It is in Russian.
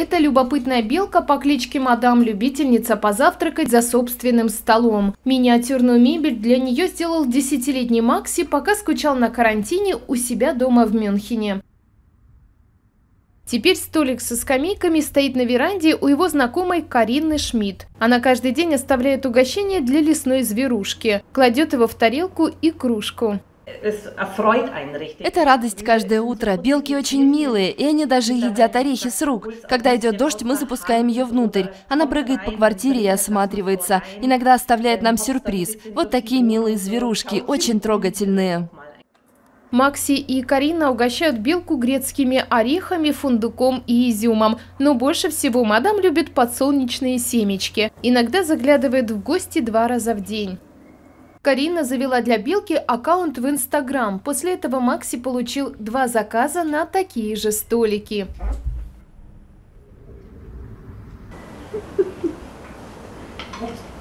Это любопытная белка по кличке Мадам Любительница позавтракать за собственным столом. Миниатюрную мебель для нее сделал десятилетний Макси, пока скучал на карантине у себя дома в Мюнхене. Теперь столик со скамейками стоит на веранде у его знакомой Карины Шмидт. Она каждый день оставляет угощение для лесной зверушки, кладет его в тарелку и кружку. Это радость каждое утро. Белки очень милые, и они даже едят орехи с рук. Когда идет дождь, мы запускаем ее внутрь. Она прыгает по квартире и осматривается. Иногда оставляет нам сюрприз. Вот такие милые зверушки, очень трогательные. Макси и Карина угощают белку грецкими орехами, фундуком и изюмом. Но больше всего мадам любит подсолнечные семечки. Иногда заглядывает в гости два раза в день. Карина завела для Белки аккаунт в Инстаграм. После этого Макси получил два заказа на такие же столики. Thank you.